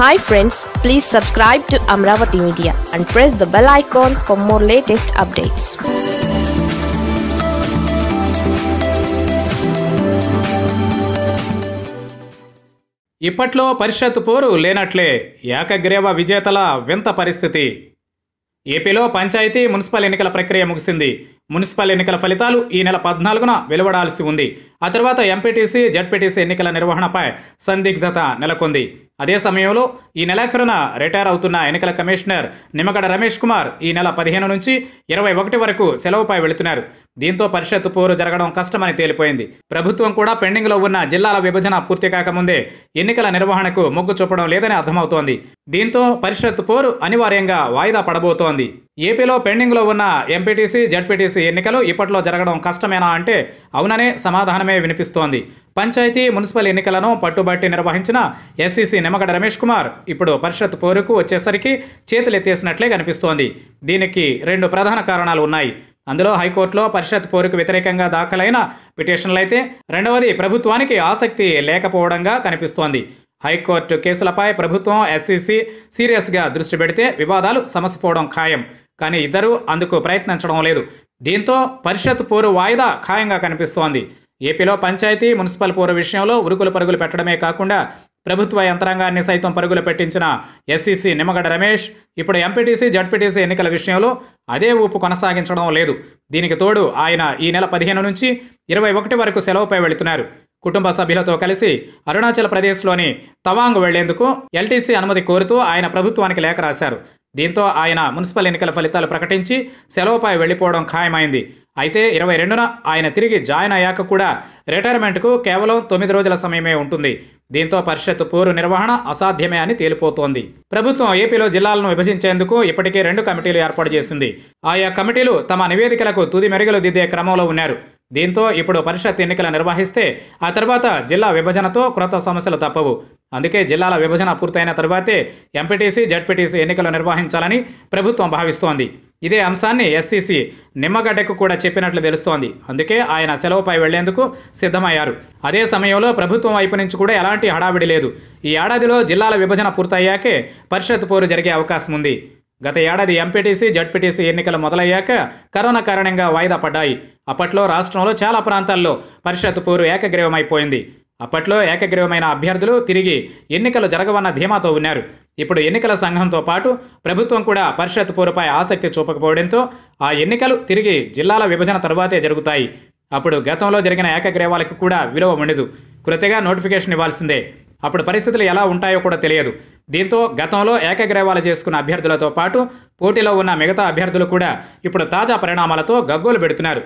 hi friends please subscribe to Amaravati media and press the bell icon for more latest updates ఇప్పట్లో పరిషత్ పోరు లేనట్లే ఏకగ్రీవ విజేతల వింత పరిస్థితి ఏపీలో పంచాయతీ మున్సిపల్ ఎన్నికల ప్రక్రియ ముగిసింది మున్సిపల్ ఎన్నికల ఫలితాలు ఈ నెల పద్నాలుగున వెలువడాల్సి ఉంది ఆ తర్వాత ఎంపీటీసీ జడ్పీటీసీ ఎన్నికల నిర్వహణపై సందిగ్ధత నెలకొంది అదే సమయంలో ఈ నెలాఖరున రిటైర్ అవుతున్న ఎన్నికల కమిషనర్ నిమ్మగడ రమేష్ కుమార్ ఈ నెల పదిహేను నుంచి ఇరవై ఒకటి వరకు సెలవుపై వెళుతున్నారు దీంతో పరిషత్ పోరు జరగడం కష్టమని తేలిపోయింది ప్రభుత్వం కూడా పెండింగ్లో ఉన్న జిల్లాల విభజన పూర్తి కాకముందే ఎన్నికల నిర్వహణకు మొగ్గు చూపడం లేదని అర్థమవుతోంది దీంతో పరిషత్ పోరు అనివార్యంగా వాయిదా పడబోతోంది ఏపీలో పెండింగ్లో ఉన్న ఎంపీటీసీ జడ్పీటీసీ ఎన్నికలు ఇప్పట్లో జరగడం కష్టమేనా అంటే అవుననే సమాధానమే వినిపిస్తోంది పంచాయతీ మున్సిపల్ ఎన్నికలను పట్టుబట్టి నిర్వహించిన ఎస్సీసీ నిమ్మగడ రమేష్ కుమార్ ఇప్పుడు పరిషత్ పోరుకు వచ్చేసరికి చేతులెత్తేసినట్లే కనిపిస్తోంది దీనికి రెండు ప్రధాన కారణాలు ఉన్నాయి అందులో హైకోర్టులో పరిషత్ పోరుకు వ్యతిరేకంగా దాఖలైన పిటిషన్లైతే రెండవది ప్రభుత్వానికి ఆసక్తి లేకపోవడంగా కనిపిస్తోంది హైకోర్టు కేసులపై ప్రభుత్వం ఎస్సీసీ సీరియస్గా దృష్టి పెడితే వివాదాలు సమసిపోవడం ఖాయం కానీ ఇద్దరూ అందుకు ప్రయత్నించడం లేదు దీంతో పరిషత్ పోరు వాయిదా ఖాయంగా కనిపిస్తోంది ఏపీలో పంచాయతీ మున్సిపల్ పోరు విషయంలో ఉరుకులు పరుగులు పెట్టడమే కాకుండా ప్రభుత్వ యంత్రాంగాన్ని సైతం పరుగులు పెట్టించిన ఎస్సీసీ నిమ్మగడ్డ రమేష్ ఇప్పుడు ఎంపీటీసీ జడ్పీటీసీ ఎన్నికల విషయంలో అదే ఊపు కొనసాగించడం లేదు దీనికి తోడు ఆయన ఈ నెల పదిహేను నుంచి ఇరవై ఒకటి వరకు సెలవుపై వెళుతున్నారు కుటుంబ సభ్యులతో కలిసి అరుణాచల్ ప్రదేశ్లోని తవాంగ్ వెళ్లేందుకు ఎల్టీసీ అనుమతి కోరుతూ ఆయన ప్రభుత్వానికి లేఖ రాశారు దీంతో ఆయన మున్సిపల్ ఎన్నికల ఫలితాలు ప్రకటించి సెలవుపై వెళ్ళిపోవడం ఖాయమైంది అయితే ఇరవై రెండున ఆయన తిరిగి జాయిన్ అయ్యాక కూడా రిటైర్మెంట్కు కేవలం తొమ్మిది రోజుల సమయమే ఉంటుంది దీంతో పరిషత్ పూర్వ నిర్వహణ అసాధ్యమే అని తేలిపోతోంది ప్రభుత్వం ఏపీలో జిల్లాలను విభజించేందుకు ఇప్పటికే రెండు కమిటీలు ఏర్పాటు చేసింది ఆయా కమిటీలు తమ నివేదికలకు తుది మెరుగులు దిద్దే క్రమంలో ఉన్నారు దీంతో ఇప్పుడు పరిషత్ ఎన్నికలు నిర్వహిస్తే ఆ తర్వాత జిల్లా విభజనతో క్రొత్త సమస్యలు తప్పవు అందుకే జిల్లాల విభజన పూర్తయిన తర్వాతే ఎంపీటీసీ జడ్పీటీసీ ఎన్నికలు నిర్వహించాలని ప్రభుత్వం భావిస్తోంది ఇదే అంశాన్ని ఎస్సీసీ నిమ్మగడ్డకు కూడా చెప్పినట్లు తెలుస్తోంది అందుకే ఆయన సెలవుపై వెళ్లేందుకు సిద్ధమయ్యారు అదే సమయంలో ప్రభుత్వం వైపు నుంచి కూడా ఎలాంటి హడావిడి లేదు ఈ ఏడాదిలో జిల్లాల విభజన పూర్తయ్యాకే పరిషత్ పోరు జరిగే అవకాశం ఉంది గత ఏడాది ఎంపీటీసీ జడ్పీటీసీ ఎన్నికలు మొదలయ్యాక కరోనా కారణంగా వాయిదా పడ్డాయి అప్పట్లో రాష్ట్రంలో చాలా ప్రాంతాల్లో పరిషత్ పూర్వ ఏకగ్రీవమైపోయింది అప్పట్లో ఏకగ్రీవమైన అభ్యర్థులు తిరిగి ఎన్నికలు జరగవన్న ధీమాతో ఉన్నారు ఇప్పుడు ఎన్నికల సంఘంతో పాటు ప్రభుత్వం కూడా పరిషత్ పూర్వపై ఆసక్తి చూపకపోవడంతో ఆ ఎన్నికలు తిరిగి జిల్లాల విభజన తరువాతే జరుగుతాయి అప్పుడు గతంలో జరిగిన ఏకగ్రీవాలకు కూడా విలువ ఉండదు కృతగా నోటిఫికేషన్ ఇవ్వాల్సిందే అప్పుడు పరిస్థితులు ఎలా ఉంటాయో కూడా తెలియదు దీంతో గతంలో ఏకగ్రీవాలు చేసుకున్న అభ్యర్థులతో పాటు పోటీలో ఉన్న మిగతా అభ్యర్థులు కూడా ఇప్పుడు తాజా పరిణామాలతో గగ్గోలు పెడుతున్నారు